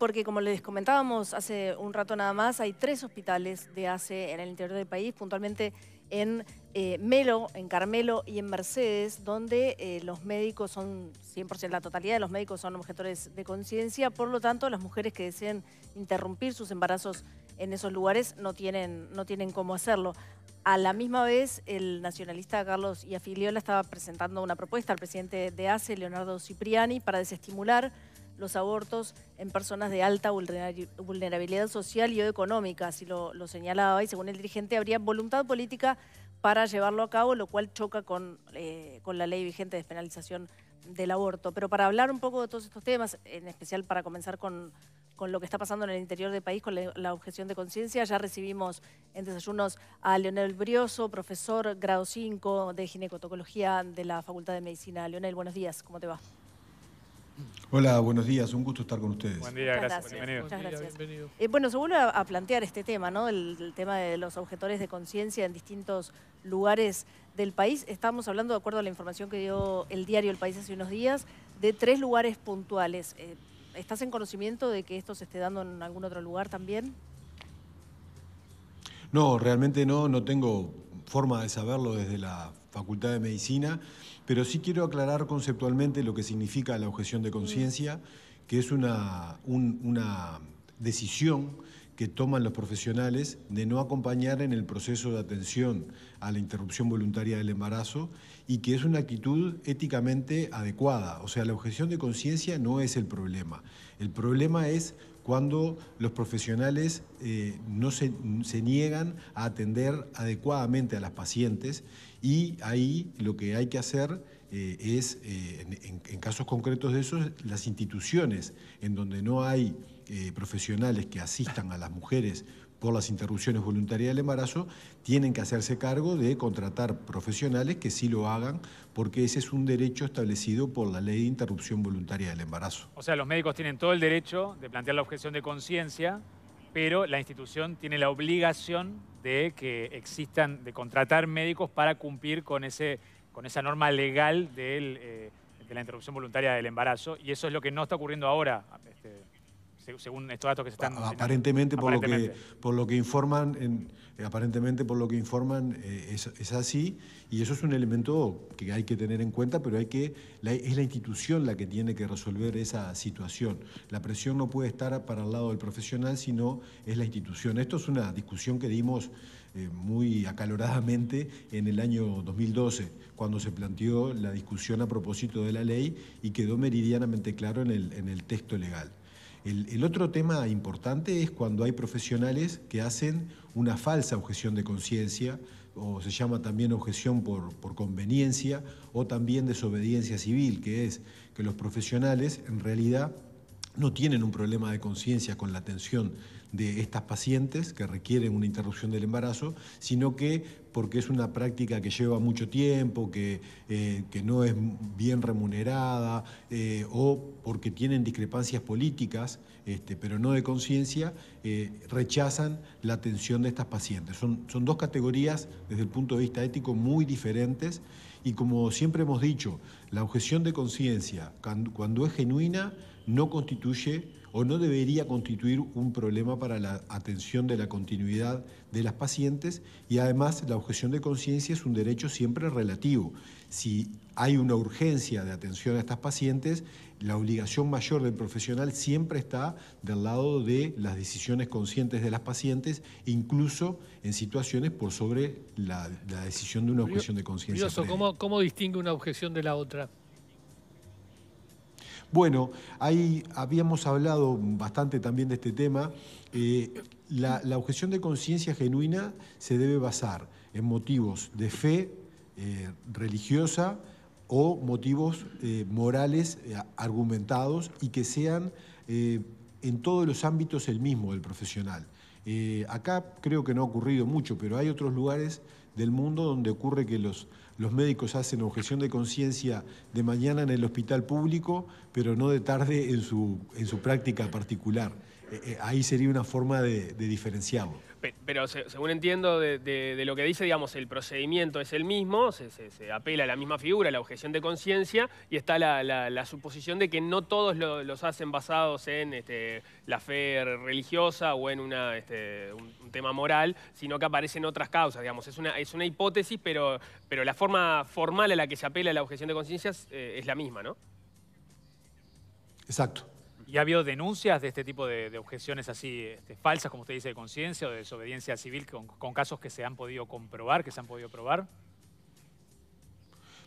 porque como les comentábamos hace un rato nada más, hay tres hospitales de ACE en el interior del país, puntualmente en eh, Melo, en Carmelo y en Mercedes, donde eh, los médicos son, 100% la totalidad de los médicos son objetores de conciencia, por lo tanto las mujeres que deseen interrumpir sus embarazos en esos lugares no tienen, no tienen cómo hacerlo. A la misma vez, el nacionalista Carlos Iafiliola estaba presentando una propuesta al presidente de ACE, Leonardo Cipriani, para desestimular los abortos en personas de alta vulnerabilidad social y o económica, así lo, señalaba, y según el dirigente habría voluntad política para llevarlo a cabo, lo cual choca eh, con, la ley vigente de despenalización del aborto. Pero para hablar un poco de todos estos temas, en especial para comenzar con, lo que está pasando en el interior del país, con la, la objeción de conciencia, ya recibimos en desayunos a Leonel Brioso, profesor grado 5 de ginecotocología de la Facultad de Medicina. Leonel, buenos días, ¿cómo te va? Hola, buenos días, un gusto estar con ustedes. Buen día, gracias, bienvenido. Eh, bueno, se vuelve a, plantear este tema, ¿no? El, tema de los objetores de conciencia en distintos lugares del país. Estamos hablando, de acuerdo a la información que dio el diario El País hace unos días, de tres lugares puntuales. Eh, ¿Estás en conocimiento de que esto se esté dando en algún otro lugar también? No, realmente no, no tengo forma de saberlo desde la Facultad de Medicina, pero sí quiero aclarar conceptualmente lo que significa la objeción de conciencia, que es una, decisión que toman los profesionales de no acompañar en el proceso de atención a la interrupción voluntaria del embarazo y que es una actitud éticamente adecuada. O sea, la objeción de conciencia no es el problema. El problema es cuando los profesionales eh, no se, se, niegan a atender adecuadamente a las pacientes y ahí lo que hay que hacer eh, es, eh, en, casos concretos de esos, las instituciones en donde no hay eh, profesionales que asistan a las mujeres por las interrupciones voluntarias del embarazo, tienen que hacerse cargo de contratar profesionales que sí lo hagan, porque ese es un derecho establecido por la ley de interrupción voluntaria del embarazo. O sea, los médicos tienen todo el derecho de plantear la objeción de conciencia, pero la institución tiene la obligación de que existan, de contratar médicos para cumplir con ese con esa norma legal eh, de la interrupción voluntaria del embarazo, y eso es lo que no está ocurriendo ahora. Este, según estos datos que se están aparentemente por aparentemente. lo que por lo que informan aparentemente por lo que informan eh, eh, es, así y eso es un elemento que hay que tener en cuenta pero hay que es la institución la que tiene que resolver esa situación la presión no puede estar para el lado del profesional sino es la institución esto es una discusión que dimos eh, muy acaloradamente en el año 2012, cuando se planteó la discusión a propósito de la ley y quedó meridianamente claro en el texto legal. El, otro tema importante es cuando hay profesionales que hacen una falsa objeción de conciencia, o se llama también objeción por, conveniencia, o también desobediencia civil, que es que los profesionales en realidad no tienen un problema de conciencia con la atención de estas pacientes que requieren una interrupción del embarazo, sino que porque es una práctica que lleva mucho tiempo, que, eh, que no es bien remunerada eh, o porque tienen discrepancias políticas, este, pero no de conciencia, eh, rechazan la atención de estas pacientes. Son, son dos categorías desde el punto de vista ético muy diferentes y como siempre hemos dicho, la objeción de conciencia cuando es genuina no constituye o no debería constituir un problema para la atención de la continuidad de las pacientes y además la objeción de conciencia es un derecho siempre relativo. Si hay una urgencia de atención a estas pacientes, la obligación mayor del profesional siempre está del lado de las decisiones conscientes de las pacientes, incluso en situaciones por sobre la, decisión de una objeción de conciencia. ¿Cómo distingue una objeción de la otra? Bueno, ahí habíamos hablado bastante también de este tema. Eh, la, objeción de conciencia genuina se debe basar en motivos de fe eh, religiosa o motivos eh, morales argumentados y que sean en todos los ámbitos el mismo del profesional. acá creo que no ha ocurrido mucho, pero hay otros lugares del mundo donde ocurre que los los médicos hacen objeción de conciencia de mañana en el hospital público, pero no de tarde en su, en su práctica particular. Eh, eh, ahí sería una forma de, de diferenciarlo. Pero, según entiendo de, lo que dice, digamos, el procedimiento es el mismo, se, apela a la misma figura, la objeción de conciencia, y está la, suposición de que no todos los hacen basados en este, la fe religiosa o en este, un, tema moral, sino que aparecen otras causas, digamos. Es una, es una hipótesis, pero, pero la forma formal a la que se apela la objeción de conciencia es eh, la misma, ¿no? Exacto. ¿Y ha habido denuncias de este tipo de, objeciones así este, falsas, como usted dice, de conciencia o de desobediencia civil con, casos que se han podido comprobar, que se han podido probar?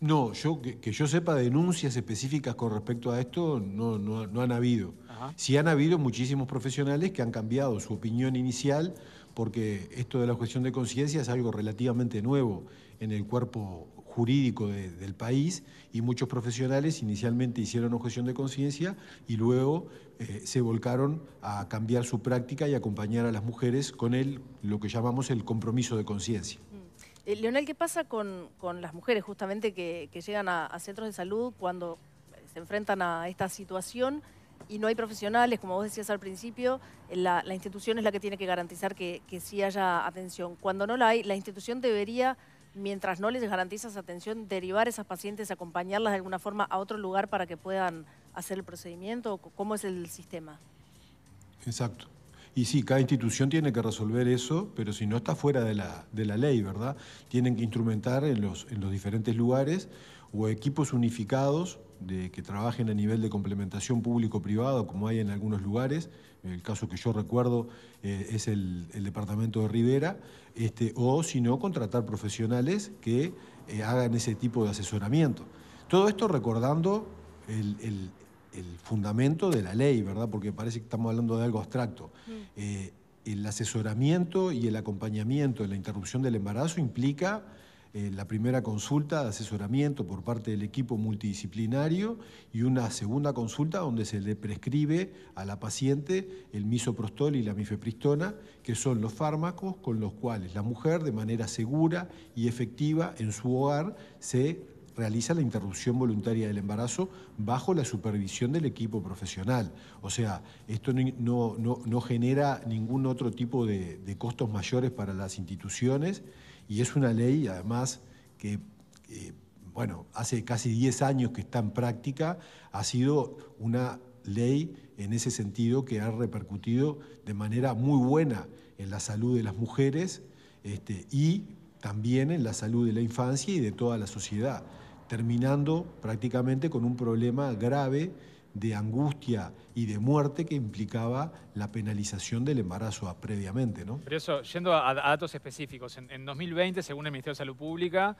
No, yo que, yo sepa denuncias específicas con respecto a esto no, han habido. Si Sí han habido muchísimos profesionales que han cambiado su opinión inicial porque esto de la objeción de conciencia es algo relativamente nuevo en el cuerpo jurídico del país y muchos profesionales inicialmente hicieron objeción de conciencia y luego eh, se volcaron a cambiar su práctica y acompañar a las mujeres con el, lo que llamamos el compromiso de conciencia. Mm. Eh, Leonel, ¿qué pasa con, las mujeres justamente que, llegan a, centros de salud cuando eh, se enfrentan a esta situación y no hay profesionales? Como vos decías al principio, la, institución es la que tiene que garantizar que, que sí haya atención. Cuando no la hay, la institución debería mientras no les garantizas atención, derivar esas pacientes, acompañarlas de alguna forma a otro lugar para que puedan hacer el procedimiento? ¿Cómo es el sistema? Exacto. Y sí, cada institución tiene que resolver eso, pero si no está fuera de la, ley, ¿verdad? Tienen que instrumentar en los, en los diferentes lugares o equipos unificados de, que trabajen a nivel de complementación público-privado, como hay en algunos lugares. El caso que yo recuerdo eh, es el, departamento de Rivera, este, o si no, contratar profesionales que eh, hagan ese tipo de asesoramiento. Todo esto recordando el, el fundamento de la ley, ¿verdad? Porque parece que estamos hablando de algo abstracto. Mm. Eh, el asesoramiento y el acompañamiento en la interrupción del embarazo implica eh, la primera consulta de asesoramiento por parte del equipo multidisciplinario y una segunda consulta donde se le prescribe a la paciente el misoprostol y la mifepristona, que son los fármacos con los cuales la mujer de manera segura y efectiva en su hogar se realiza la interrupción voluntaria del embarazo bajo la supervisión del equipo profesional. O sea, esto no, no, genera ningún otro tipo de, costos mayores para las instituciones y es una ley, además, que... bueno, hace casi 10 años que está en práctica, ha sido una ley en ese sentido que ha repercutido de manera muy buena en la salud de las mujeres este, y también en la salud de la infancia y de toda la sociedad, terminando prácticamente con un problema grave de angustia y de muerte que implicaba la penalización del embarazo previamente. ¿no? Pero eso, yendo a, datos específicos, en 2020, según el Ministerio de Salud Pública,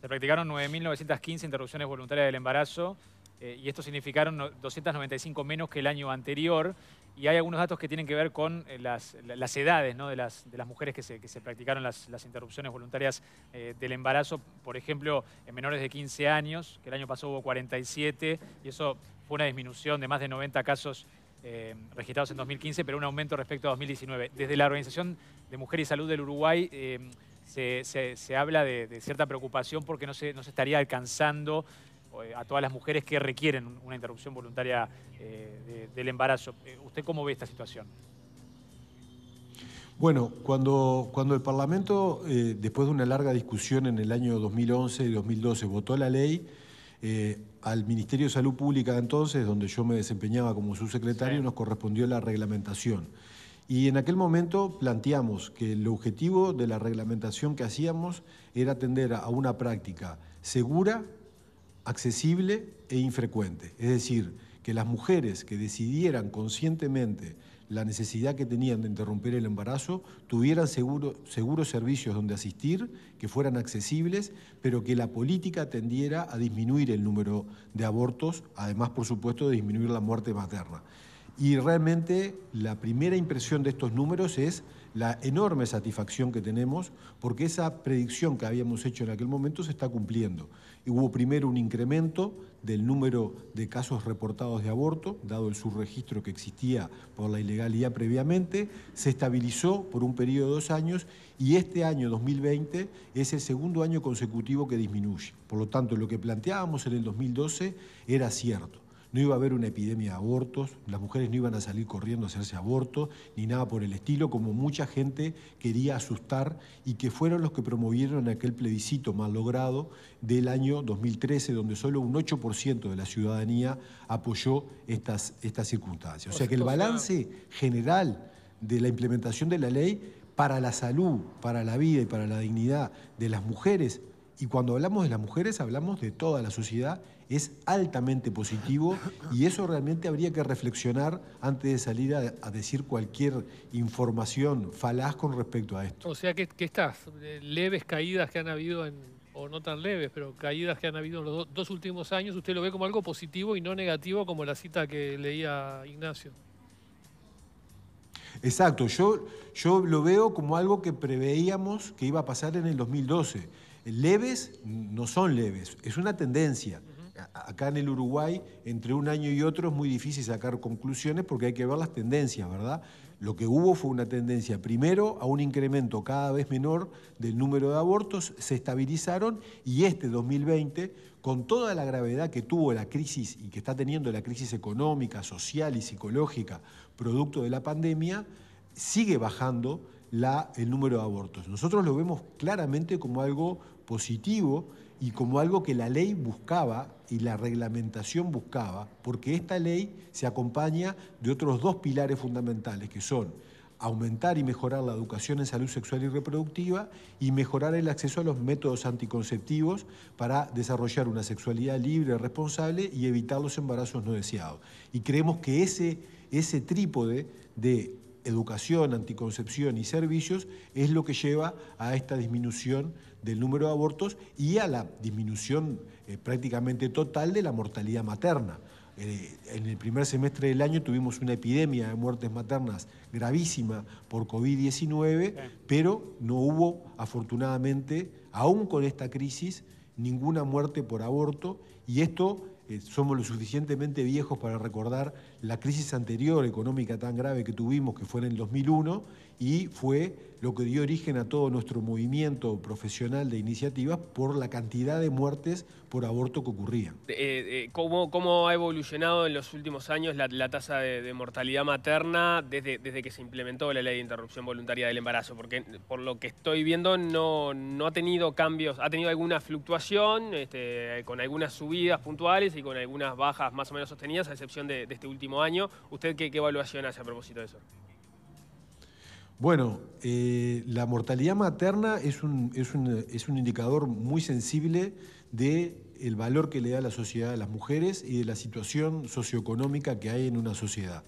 se practicaron 9.915 interrupciones voluntarias del embarazo, eh, y esto significaron 295 menos que el año anterior. Y hay algunos datos que tienen que ver con eh, las, edades de, las, de, las, mujeres que se, practicaron las, interrupciones voluntarias eh, del embarazo. Por ejemplo, en menores de 15 años, que el año pasado hubo 47, y eso fue una disminución de más de 90 casos registrados en 2015, pero un aumento respecto a 2019. Desde la Organización de Mujer y Salud del Uruguay se, habla de, cierta preocupación porque no se, no se estaría alcanzando eh, a todas las mujeres que requieren una interrupción voluntaria eh, del embarazo. Eh, ¿Usted cómo ve esta situación? Bueno, cuando, cuando el Parlamento, después de una larga discusión en el año 2011 y 2012, votó la ley, al Ministerio de Salud Pública de entonces, donde yo me desempeñaba como subsecretario, nos correspondió la reglamentación. Y en aquel momento planteamos que el objetivo de la reglamentación que hacíamos era atender a una práctica segura, accesible e infrecuente. Es decir, que las mujeres que decidieran conscientemente la necesidad que tenían de interrumpir el embarazo, tuvieran seguros servicios donde asistir, que fueran accesibles, pero que la política tendiera a disminuir el número de abortos, además, por supuesto, de disminuir la muerte materna. Y realmente la primera impresión de estos números es la enorme satisfacción que tenemos porque esa predicción que habíamos hecho en aquel momento se está cumpliendo. hubo primero un incremento del número de casos reportados de aborto, dado el subregistro que existía por la ilegalidad previamente, se estabilizó por un periodo de dos años y este año 2020 es el segundo año consecutivo que disminuye. Por lo tanto, lo que planteábamos en el 2012 era cierto no iba a haber una epidemia de abortos, las mujeres no iban a salir corriendo a hacerse abortos ni nada por el estilo, como mucha gente quería asustar y que fueron los que promovieron aquel plebiscito mal logrado del año 2013, donde solo un 8% de la ciudadanía apoyó estas, estas circunstancias. O sea que el balance general de la implementación de la ley para la salud, para la vida y para la dignidad de las mujeres, y cuando hablamos de las mujeres hablamos de toda la sociedad es altamente positivo y eso realmente habría que reflexionar antes de salir a, decir cualquier información falaz con respecto a esto. O sea, que, que estas eh, leves caídas que han habido en, o no tan leves, pero caídas que han habido en los dos últimos años, usted lo ve como algo positivo y no negativo como la cita que leía Ignacio. Exacto, yo, yo lo veo como algo que preveíamos que iba a pasar en el 2012. Leves no son leves, es una tendencia acá en el Uruguay, entre un año y otro es muy difícil sacar conclusiones porque hay que ver las tendencias, ¿verdad? Lo que hubo fue una tendencia primero a un incremento cada vez menor del número de abortos, se estabilizaron y este 2020, con toda la gravedad que tuvo la crisis y que está teniendo la crisis económica, social y psicológica producto de la pandemia, sigue bajando el número de abortos. Nosotros lo vemos claramente como algo positivo y como algo que la ley buscaba y la reglamentación buscaba, porque esta ley se acompaña de otros dos pilares fundamentales, que son aumentar y mejorar la educación en salud sexual y reproductiva y mejorar el acceso a los métodos anticonceptivos para desarrollar una sexualidad libre, responsable y evitar los embarazos no deseados. Y creemos que ese, ese trípode de educación, anticoncepción y servicios es lo que lleva a esta disminución del número de abortos y a la disminución eh, prácticamente total de la mortalidad materna. Eh, en el primer semestre del año tuvimos una epidemia de muertes maternas gravísima por COVID-19, pero no hubo, afortunadamente, aún con esta crisis, ninguna muerte por aborto y esto eh, somos lo suficientemente viejos para recordar la crisis anterior económica tan grave que tuvimos, que fue en el 2001, y fue lo que dio origen a todo nuestro movimiento profesional de iniciativas por la cantidad de muertes por aborto que ocurrían. Eh, eh, ¿cómo, ha evolucionado en los últimos años la, tasa de, mortalidad materna desde, desde que se implementó la ley de interrupción voluntaria del embarazo? Porque por lo que estoy viendo no, no ha tenido cambios, ha tenido alguna fluctuación este, con algunas subidas puntuales y con algunas bajas más o menos sostenidas, a excepción de este último año. ¿Usted qué, evaluación hace a propósito de eso? Bueno, eh, la mortalidad materna es un, es, un, es un, indicador muy sensible de el valor que le da la sociedad a las mujeres y de la situación socioeconómica que hay en una sociedad.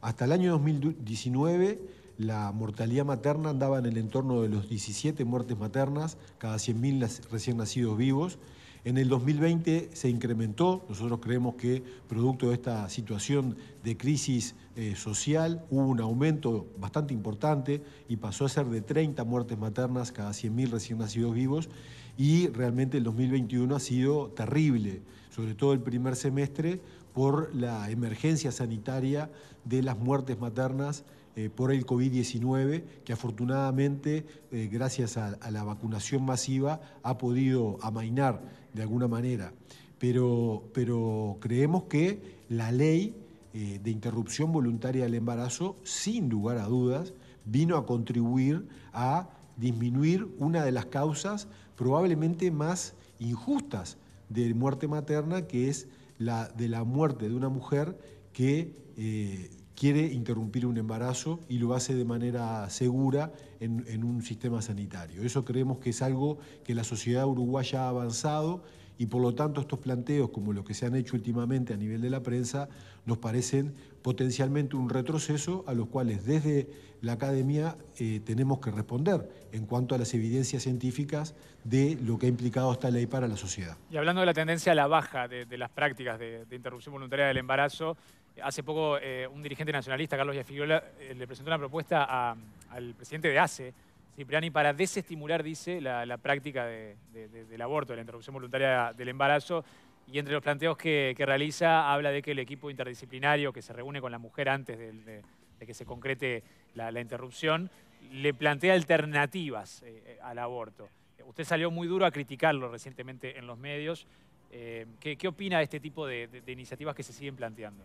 Hasta el año 2019, la mortalidad materna andaba en el entorno de los 17 muertes maternas cada 100.000 recién nacidos vivos en el 2020 se incrementó, nosotros creemos que producto de esta situación de crisis eh, social hubo un aumento bastante importante y pasó a ser de 30 muertes maternas cada 100.000 recién nacidos vivos y realmente el 2021 ha sido terrible, sobre todo el primer semestre por la emergencia sanitaria de las muertes maternas eh, por el COVID-19, que afortunadamente, eh, gracias a, la vacunación masiva, ha podido amainar de alguna manera. Pero, pero creemos que la ley eh, de interrupción voluntaria del embarazo, sin lugar a dudas, vino a contribuir a disminuir una de las causas probablemente más injustas de muerte materna, que es la de la muerte de una mujer que quiere interrumpir un embarazo y lo hace de manera segura en, un sistema sanitario. Eso creemos que es algo que la sociedad uruguaya ha avanzado y por lo tanto estos planteos, como los que se han hecho últimamente a nivel de la prensa, nos parecen potencialmente un retroceso a los cuales desde la academia eh, tenemos que responder en cuanto a las evidencias científicas de lo que ha implicado esta ley para la sociedad. Y hablando de la tendencia a la baja de, las prácticas de interrupción voluntaria del embarazo, Hace poco eh, un dirigente nacionalista, Carlos Yafiriola, eh, le presentó una propuesta al presidente de ACE, Cipriani, para desestimular, dice, la, práctica del aborto, de la interrupción voluntaria del embarazo. Y entre los planteos que, realiza, habla de que el equipo interdisciplinario que se reúne con la mujer antes de, que se concrete la, interrupción, le plantea alternativas eh, al aborto. Usted salió muy duro a criticarlo recientemente en los medios. ¿qué, opina de este tipo de iniciativas que se siguen planteando?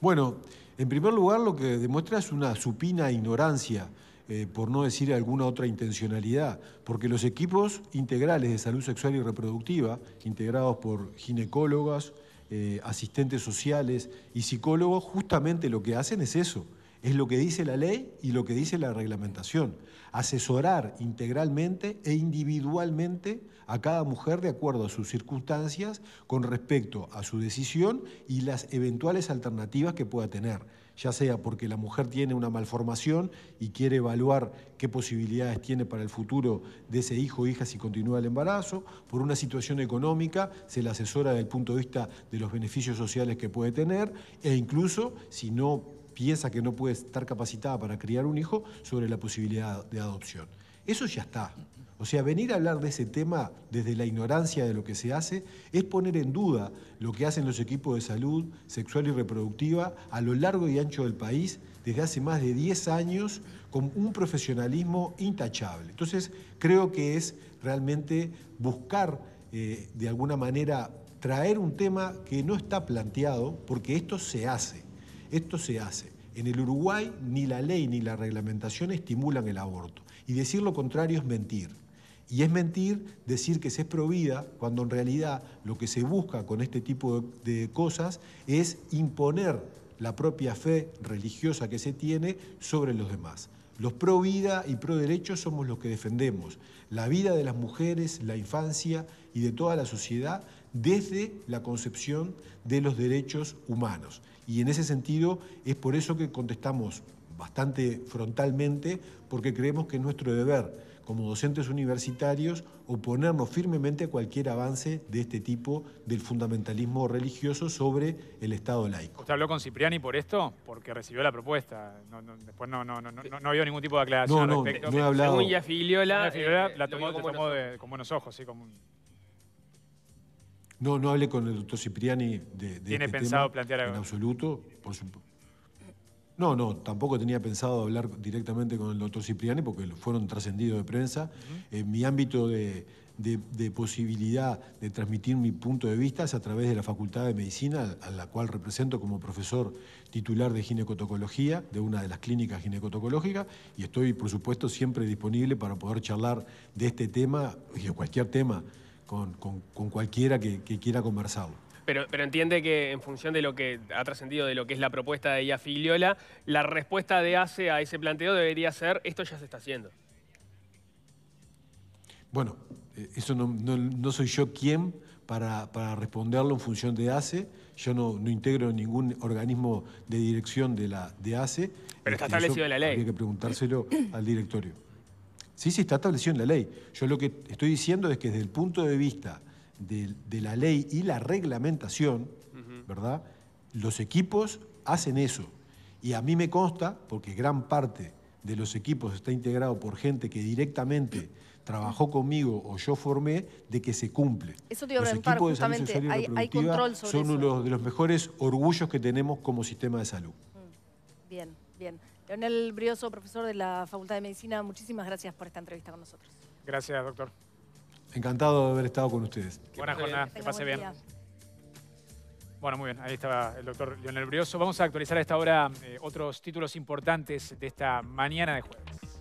Bueno, en primer lugar lo que demuestra es una supina ignorancia, eh, por no decir alguna otra intencionalidad, porque los equipos integrales de salud sexual y reproductiva, integrados por ginecólogas, eh, asistentes sociales y psicólogos, justamente lo que hacen es eso, es lo que dice la ley y lo que dice la reglamentación. Asesorar integralmente e individualmente a cada mujer de acuerdo a sus circunstancias con respecto a su decisión y las eventuales alternativas que pueda tener, ya sea porque la mujer tiene una malformación y quiere evaluar qué posibilidades tiene para el futuro de ese hijo o hija si continúa el embarazo, por una situación económica, se la asesora desde el punto de vista de los beneficios sociales que puede tener e incluso si no piensa que no puede estar capacitada para criar un hijo sobre la posibilidad de adopción. Eso ya está. O sea, venir a hablar de ese tema desde la ignorancia de lo que se hace es poner en duda lo que hacen los equipos de salud sexual y reproductiva a lo largo y ancho del país desde hace más de 10 años con un profesionalismo intachable. Entonces, creo que es realmente buscar eh, de alguna manera traer un tema que no está planteado porque esto se hace. Esto se hace. En el Uruguay ni la ley ni la reglamentación estimulan el aborto. Y decir lo contrario es mentir. Y es mentir decir que se es vida cuando en realidad lo que se busca con este tipo de cosas es imponer la propia fe religiosa que se tiene sobre los demás. Los pro vida y pro derechos somos los que defendemos la vida de las mujeres, la infancia y de toda la sociedad desde la concepción de los derechos humanos. Y en ese sentido es por eso que contestamos bastante frontalmente, porque creemos que es nuestro deber como docentes universitarios oponernos firmemente a cualquier avance de este tipo del fundamentalismo religioso sobre el Estado laico. ¿Usted habló con Cipriani por esto? Porque recibió la propuesta. no, después no, no, no, no, vio ningún tipo de aclaración no, no, al respecto. No eh, la tomó, con buenos ojos, sí, como no, no hablé con el doctor Cipriani de, ¿Tiene este pensado plantear algo? En absoluto, por supuesto. No, no, tampoco tenía pensado hablar directamente con el doctor Cipriani porque fueron trascendidos de prensa. Eh, mi ámbito de, de, posibilidad de transmitir mi punto de vista es a través de la Facultad de Medicina, a la cual represento como profesor titular de ginecotocología de una de las clínicas ginecotocológicas, y estoy, por supuesto, siempre disponible para poder charlar de este tema y de cualquier tema con, cualquiera que, quiera conversarlo. Pero, entiende que en función de lo que ha trascendido de lo que es la propuesta de ella Filiola, la respuesta de ACE a ese planteo debería ser esto ya se está haciendo. Bueno, eh, eso no, soy yo quien para, responderlo en función de ACE. Yo no, integro ningún organismo de dirección de, la, de ACE. Pero está este, establecido en la ley. Habría que preguntárselo al directorio. Sí, sí, está establecido en la ley. Yo lo que estoy diciendo es que desde el punto de vista de, la ley y la reglamentación, ¿verdad? Los equipos hacen eso. Y a mí me consta, porque gran parte de los equipos está integrado por gente que directamente trabajó conmigo o yo formé, de que se cumple. Eso te iba a los equipos de salud hay, son uno de los mejores orgullos que tenemos como sistema de salud. Mm. Bien, bien. Leonel Brioso, profesor de la Facultad de Medicina, muchísimas gracias por esta entrevista con nosotros. Gracias, doctor. Encantado de haber estado con ustedes. Buena jornada, que, pase bien. Bueno, muy bien, ahí estaba el doctor Leonel Brioso. Vamos a actualizar a esta hora eh, otros títulos importantes de esta mañana de jueves.